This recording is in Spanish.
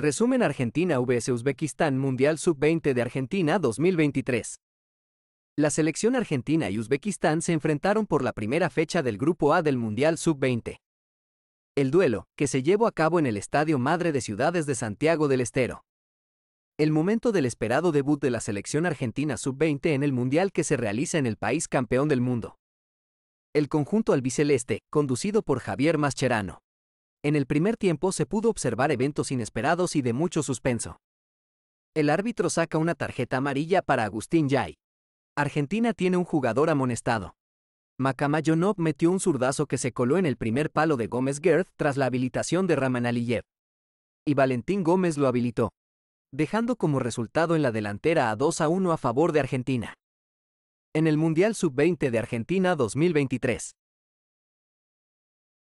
Resumen Argentina vs Uzbekistán Mundial Sub-20 de Argentina 2023. La selección argentina y Uzbekistán se enfrentaron por la primera fecha del Grupo A del Mundial Sub-20. El duelo, que se llevó a cabo en el Estadio Madre de Ciudades de Santiago del Estero. El momento del esperado debut de la selección argentina Sub-20 en el Mundial que se realiza en el país campeón del mundo. El conjunto albiceleste, conducido por Javier Mascherano, en el primer tiempo se pudo observar eventos inesperados y de mucho suspenso. El árbitro saca una tarjeta amarilla para Agustín Yay. Argentina tiene un jugador amonestado. Makamayonov metió un zurdazo que se coló en el primer palo de Gómez Gerth tras la habilitación de Raman Aliyev. Y Valentín Gómez lo habilitó, dejando como resultado en la delantera a 2 a 1 a favor de Argentina. En el Mundial Sub-20 de Argentina 2023.